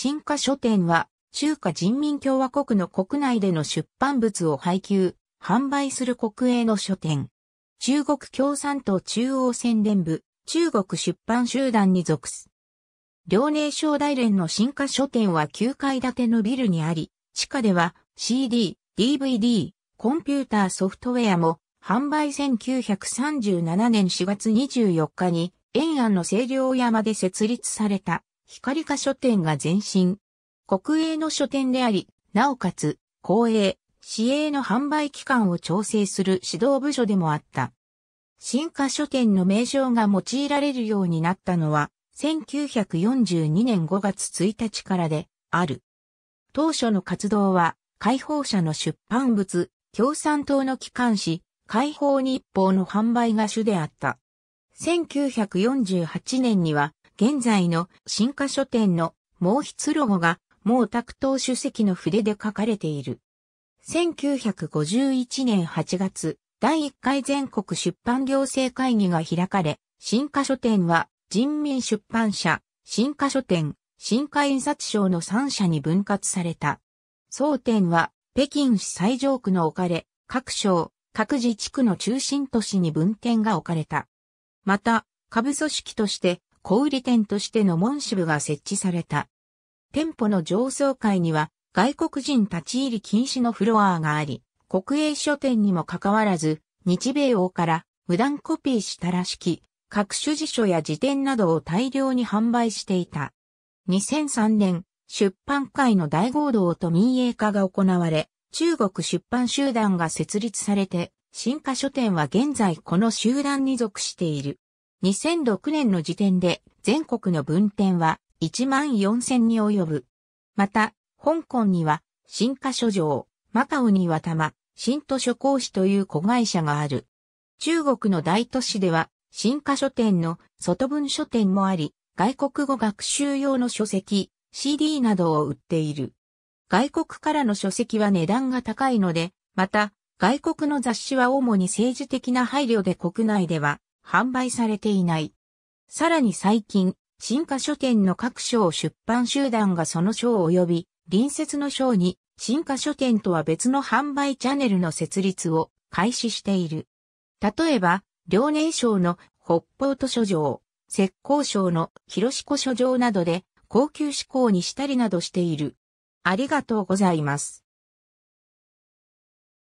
新華書店は、中華人民共和国の国内での出版物を配給、販売する国営の書店。中国共産党中央宣伝部、中国出版集団に属す。遼寧省大連の新華書店は9階建てのビルにあり、地下では CD、DVD、コンピューターソフトウェアも販売1937年4月24日に延安の清涼山で設立された。光化書店が前身。国営の書店であり、なおかつ、公営、市営の販売期間を調整する指導部署でもあった。新華書店の名称が用いられるようになったのは、1942年5月1日からで、ある。当初の活動は、解放者の出版物、共産党の機関紙、解放日報の販売が主であった。1948年には、現在の新華書店の毛筆ロゴが毛沢東主席の筆で書かれている。1951年8月、第1回全国出版行政会議が開かれ、新華書店は人民出版社、新華書店、新華印刷省の3社に分割された。総店は北京市最上区の置かれ、各省、各自地区の中心都市に分店が置かれた。また、下部組織として小売店としての門支部が設置された。店舗の上層階には外国人立ち入り禁止のフロアがあり、国営書店にもかかわらず、日米欧から無断コピーしたらしき、各種辞書や辞典などを大量に販売していた。2003年、出版界の大合同と民営化が行われ、中国出版集団が設立されて、新華書店は現在この集団に属している。2006年の時点で全国の分店は1万4000に及ぶ。また、香港には新華書城、マカオには多摩、新都書工市という子会社がある。中国の大都市では新華書店の外文書店もあり、外国語学習用の書籍、CD などを売っている。外国からの書籍は値段が高いので、また、外国の雑誌は主に政治的な配慮で国内では販売されていない。さらに最近、新華書店の各賞出版集団がその賞及び、隣接の賞に、新華書店とは別の販売チャンネルの設立を開始している。例えば、遼寧省の北方図書場、浙江省の広子書場などで高級志向にしたりなどしている。ありがとうございます。